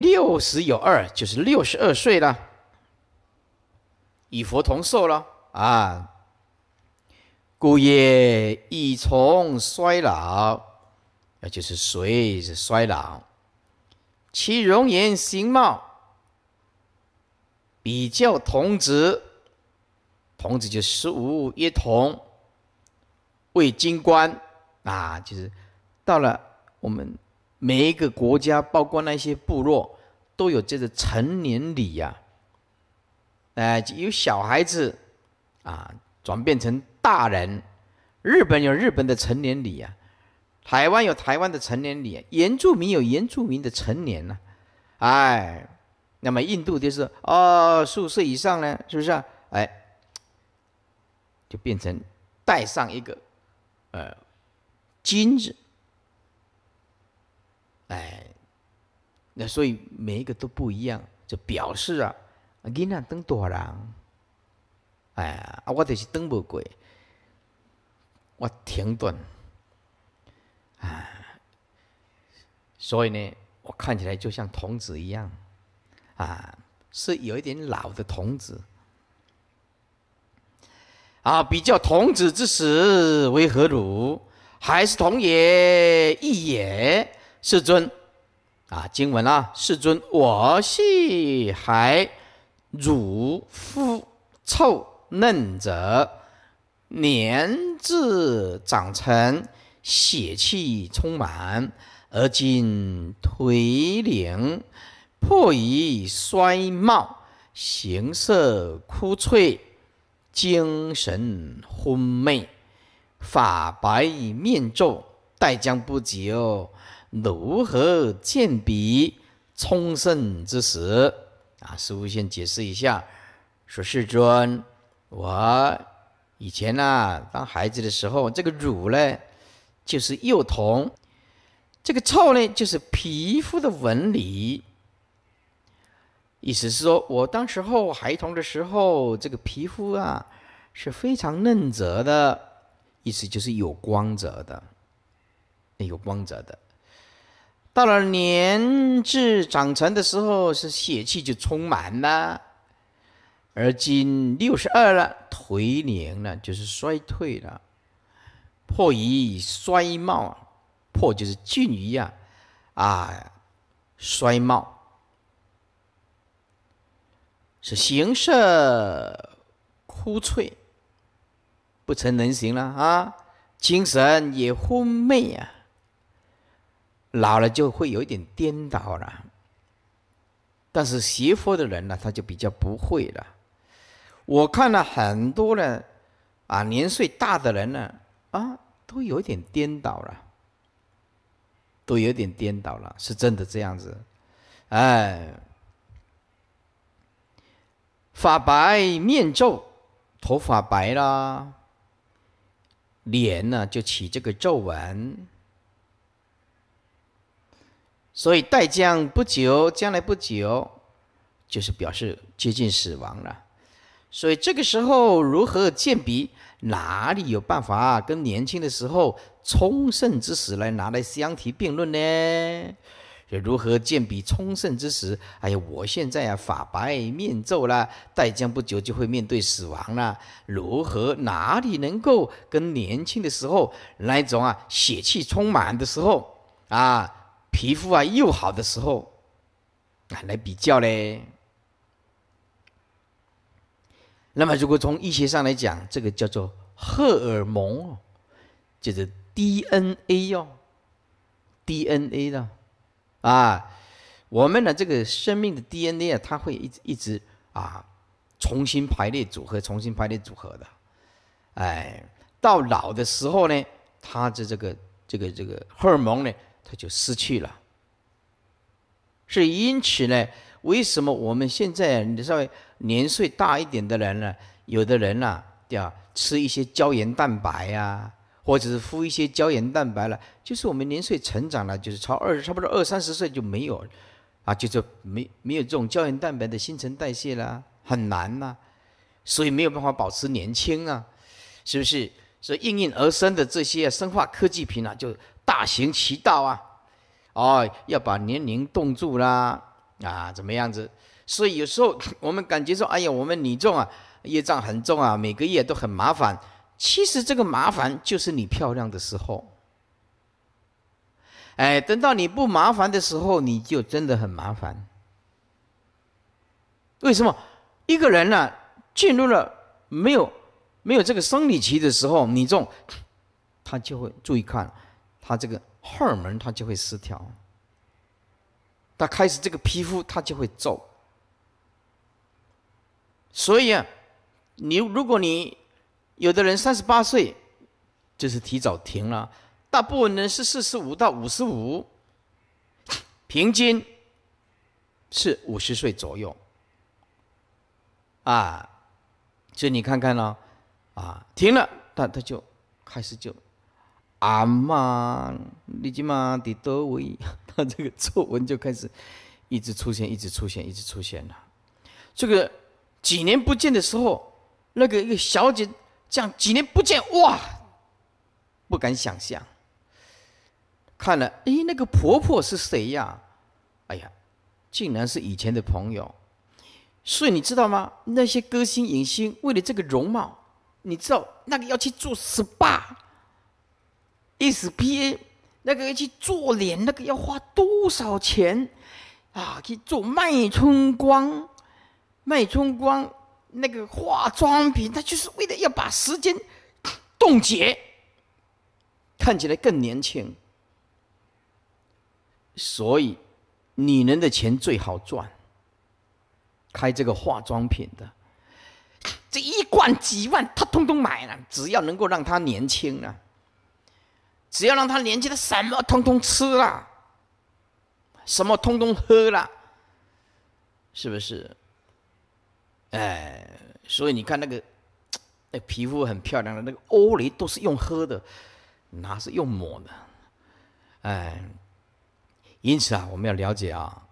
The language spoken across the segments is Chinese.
六十有二，就是六十二岁了，与佛同寿了啊！故曰：“一从衰老”，那就是随着衰老，其容颜形貌比较童子，童子就十五一童为金冠啊，就是到了我们。每一个国家，包括那些部落，都有这个成年礼呀。哎，有小孩子啊，转变成大人。日本有日本的成年礼呀，台湾有台湾的成年礼，原住民有原住民的成年呢。哎，那么印度就是哦，十岁以上呢，是不是？哎，就变成带上一个呃金子。所以每一个都不一样，就表示啊，囡仔长大人，哎，我就是长不过，我停顿，哎，所以呢，我看起来就像童子一样，啊，是有一点老的童子，啊，比较童子之时为何如？还是童也，亦也，世尊。啊，经文啊，世尊，我系还乳肤臭嫩者，年至长成，血气充满，而今颓龄，迫已衰貌，形色枯悴，精神昏昧，发白以面皱，待将不久。如何鉴别充盛之时？啊，首先解释一下，说世尊，我以前呢，当孩子的时候，这个乳呢，就是幼童，这个臭呢，就是皮肤的纹理。意思是说我当时候孩童的时候，这个皮肤啊是非常嫩泽的，意思就是有光泽的，有光泽的。到了年至长成的时候，是血气就充满了。而今六十二了，颓年了，就是衰退了。破于衰貌，破就是俊于呀，啊，衰貌是形色枯脆，不成人形了啊，精神也昏昧呀。老了就会有一点颠倒了，但是学佛的人呢，他就比较不会了。我看了很多的，啊，年岁大的人呢，啊，都有点颠倒了，都有点颠倒了，是真的这样子。哎，发白、面皱、头发白了，脸呢就起这个皱纹。所以，待将不久，将来不久，就是表示接近死亡了。所以，这个时候如何鉴别，哪里有办法跟年轻的时候充盛之时来拿来相提并论呢？如何见别充盛之时？哎呀，我现在啊，发白面皱了，待将不久就会面对死亡了。如何？哪里能够跟年轻的时候那种啊血气充满的时候啊？皮肤啊又好的时候，啊来比较嘞。那么如果从医学上来讲，这个叫做荷尔蒙，就是 DNA 哦 d n a 的，啊，我们的这个生命的 DNA 啊，它会一直一直啊重新排列组合，重新排列组合的。哎，到老的时候呢，它的这个这个这个荷尔蒙呢。他就失去了，是因此呢？为什么我们现在你稍微年岁大一点的人呢？有的人啊，对吧？吃一些胶原蛋白呀，或者是敷一些胶原蛋白了，就是我们年岁成长了，就是超二十，差不多二三十岁就没有，啊，就是没没有这种胶原蛋白的新陈代谢啦，很难呐，所以没有办法保持年轻啊，是不是？所以应运而生的这些生化科技品啊，就。大行其道啊！哦，要把年龄冻住啦，啊，怎么样子？所以有时候 我们感觉说，哎呀，我们女众啊，业障很重啊，每个月都很麻烦。其实这个麻烦就是你漂亮的时候，哎，等到你不麻烦的时候，你就真的很麻烦。为什么？一个人呢，进入了没有没有这个生理期的时候，你这种他就会注意看。它这个荷尔蒙它就会失调，它开始这个皮肤它就会皱，所以啊，你如果你有的人三十八岁就是提早停了，大部分人是四十五到五十五，平均是五十岁左右，啊，就你看看呢，啊，停了，他他就开始就。阿妈，你起码的多维，他这个皱纹就开始一直出现，一直出现，一直出现了。这个几年不见的时候，那个一个小姐这样几年不见，哇，不敢想象。看了，哎，那个婆婆是谁呀？哎呀，竟然是以前的朋友。所以你知道吗？那些歌星影星为了这个容貌，你知道那个要去做 spa。S.P.A. 那个去做脸，那个要花多少钱啊？去做脉春光，脉春光那个化妆品，它就是为了要把时间冻结，看起来更年轻。所以，女人的钱最好赚，开这个化妆品的，这一罐几万，他通通买了，只要能够让他年轻呢。只要让他年接的什么通通吃了，什么通通喝了，是不是？哎，所以你看那个那皮肤很漂亮的那个欧蕾都是用喝的，哪是用抹的？哎，因此啊，我们要了解啊，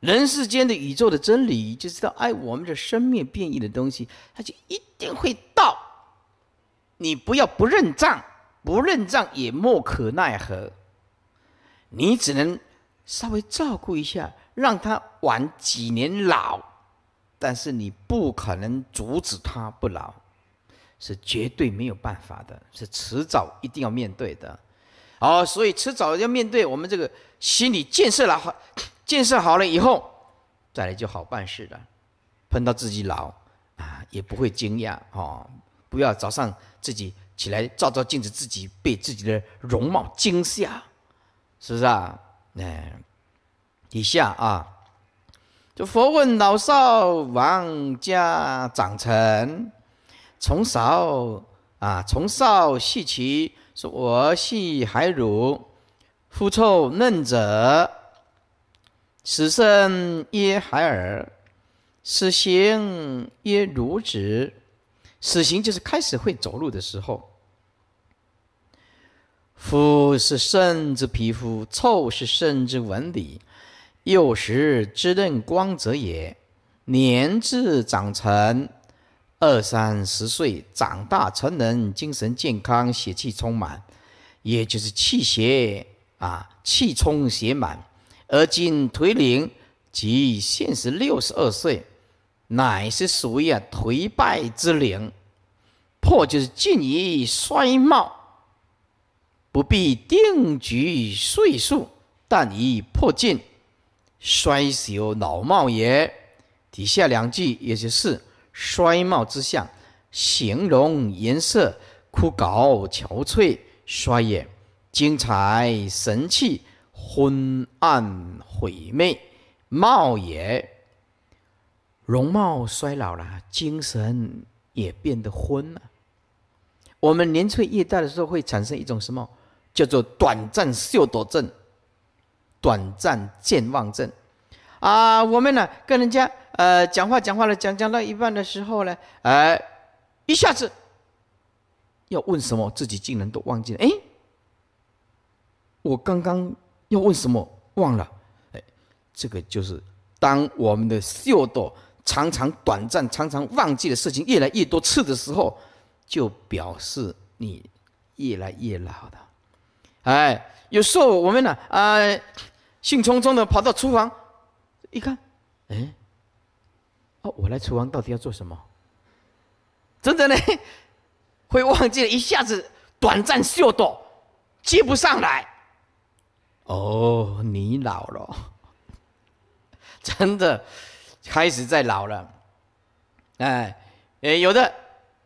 人世间的宇宙的真理，就知道哎，我们的生命变异的东西，它就一定会到，你不要不认账。不认账也莫可奈何，你只能稍微照顾一下，让他晚几年老，但是你不可能阻止他不老，是绝对没有办法的，是迟早一定要面对的。哦，所以迟早要面对，我们这个心理建设了好，建设好了以后，再来就好办事了。碰到自己老啊也不会惊讶哦，不要早上自己。起来照照镜子，自己被自己的容貌惊吓，是不是啊？哎，以下啊，就佛问老少王家长臣，从少啊，从少细其说我系孩乳，肤臭嫩者，此生曰孩儿，此行曰孺子。此行就是开始会走路的时候。肤是肾之皮肤，臭是肾之纹理，幼时之嫩光泽也。年至长成，二三十岁长大成人，精神健康，血气充满，也就是气血啊，气充血满。而今颓龄，即现时六十二岁。乃是属于啊颓败之灵，破就是进于衰貌，不必定举岁数，但已破尽衰朽老貌也。底下两句也就是衰貌之相，形容颜色枯槁、憔悴、衰也；精彩神气昏暗、毁灭貌也。容貌衰老了，精神也变得昏了。我们年岁越大的时候，会产生一种什么叫做短暂嗅朵症、短暂健忘症啊？我们呢，跟人家呃讲话，讲话了，讲讲到一半的时候呢，哎，一下子要问什么，自己竟然都忘记了。哎，我刚刚要问什么，忘了。哎，这个就是当我们的嗅朵。常常短暂、常常忘记的事情越来越多次的时候，就表示你越来越老了。哎，有时候我们呢，啊，兴冲冲的跑到厨房，一看，哎，哦，我来厨房到底要做什么？真的呢，会忘记，一下子短暂、秀到接不上来。哦，你老了，真的。开始在老了，哎，呃，有的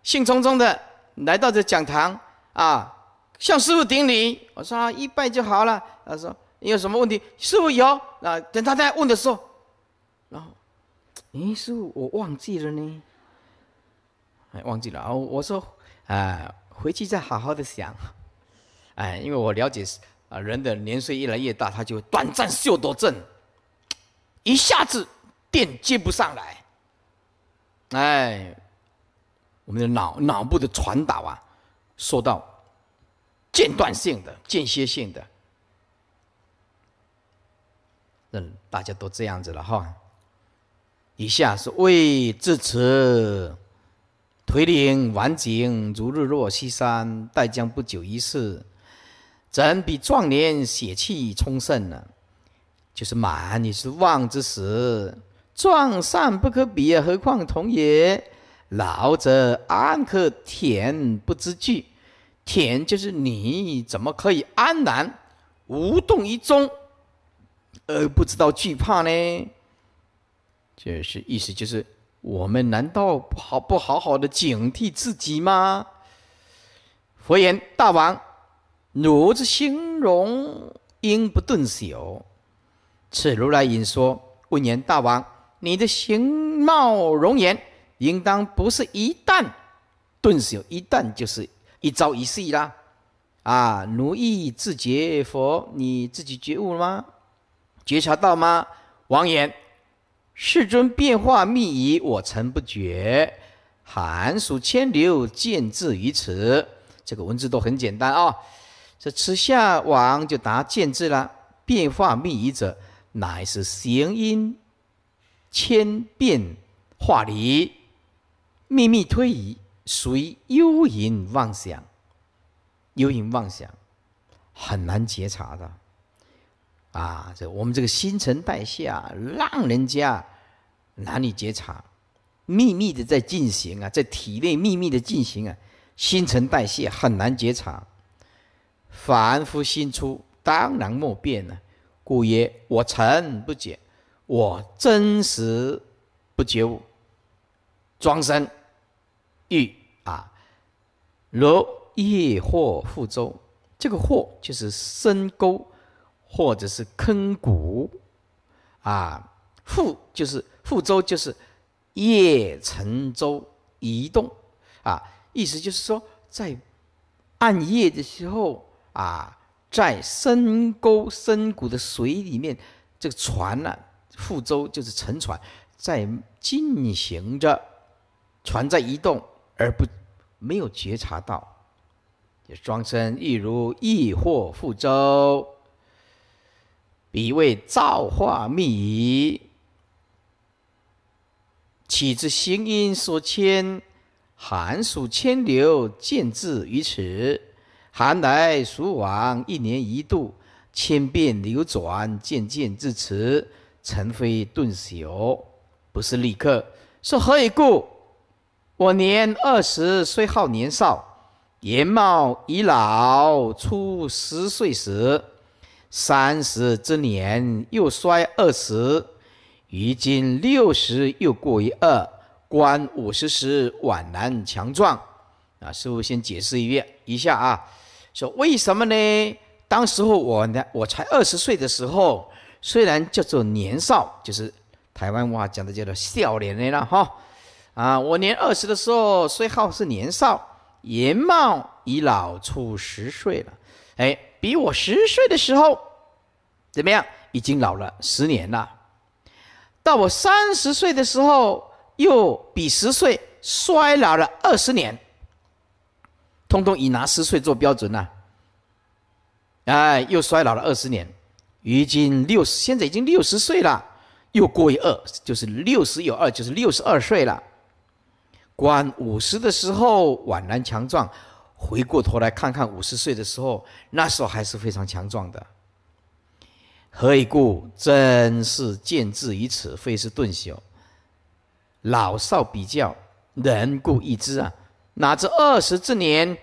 兴冲冲的来到这讲堂啊，向师傅顶礼。我说一拜就好了。他说你有什么问题？师傅有。啊，等他再问的时候，然后，哎，师傅，我忘记了呢，哎，忘记了。我说啊，回去再好好的想。哎，因为我了解啊，人的年岁越来越大，他就短暂秀多症，一下子。电接不上来，哎，我们的脑脑部的传导啊，受到间断性的、间歇性的，那大家都这样子了哈。以下是为至此，颓龄晚景，如日落西山，待将不久于世，怎比壮年血气充盛呢？就是满，你是旺之时。壮善不可比啊，何况同也。老者安可恬不知惧？恬就是你怎么可以安然无动于衷，而不知道惧怕呢？就是意思就是，我们难道好不好好的警惕自己吗？佛言：大王，奴子形容应不顿朽。此如来言说。问言：大王。你的形貌容颜，应当不是一旦，顿时有一旦就是一朝一夕啦。啊，奴役自觉佛，你自己觉悟了吗？觉察到吗？王言，世尊变化密语，我曾不觉，寒暑千流，见字于此。这个文字都很简单啊。这吃下王就答见字了。变化密语者，乃是行音。千变化离，秘密推移，随幽隐妄想，幽隐妄想，很难觉察的。啊，这我们这个新陈代谢，啊，让人家难以觉察，秘密的在进行啊，在体内秘密的进行啊，新陈代谢很难觉察，凡夫新出，当然莫变了。故曰：我成不减。我真实不觉悟，装身欲啊，如夜或覆舟。这个“祸”就是深沟或者是坑谷啊，“覆”就是覆舟，就是夜沉舟移动啊。意思就是说，在暗夜的时候啊，在深沟深谷的水里面，这个船呢。覆舟就是沉船，在进行着，船在移动而不没有觉察到，庄生亦如亦或覆舟，彼为造化秘矣。岂知行因所迁，寒暑千流见至于此，寒来暑往，一年一度，千变流转，渐渐至此。陈飞顿朽，不是立刻。说何以故？我年二十虽好年少，颜貌已老。初十岁时，三十之年又衰二十，于今六十又过于二。观五十时，宛然强壮。啊，师傅先解释一遍一下啊，说为什么呢？当时候我呢，我才二十岁的时候。虽然叫做年少，就是台湾话讲的叫做笑脸的了哈。啊，我年二十的时候，虽号是年少，颜貌已老处十岁了。哎，比我十岁的时候怎么样？已经老了十年了。到我三十岁的时候，又比十岁衰老了二十年。通通以拿十岁做标准呐。哎，又衰老了二十年。于今六十，现在已经六十岁了，又过一二，就是六十有二，就是六十二岁了。观五十的时候宛然强壮，回过头来看看五十岁的时候，那时候还是非常强壮的。何以故？真是见智于此，非是顿朽。老少比较，人固易知啊，哪知二十之年？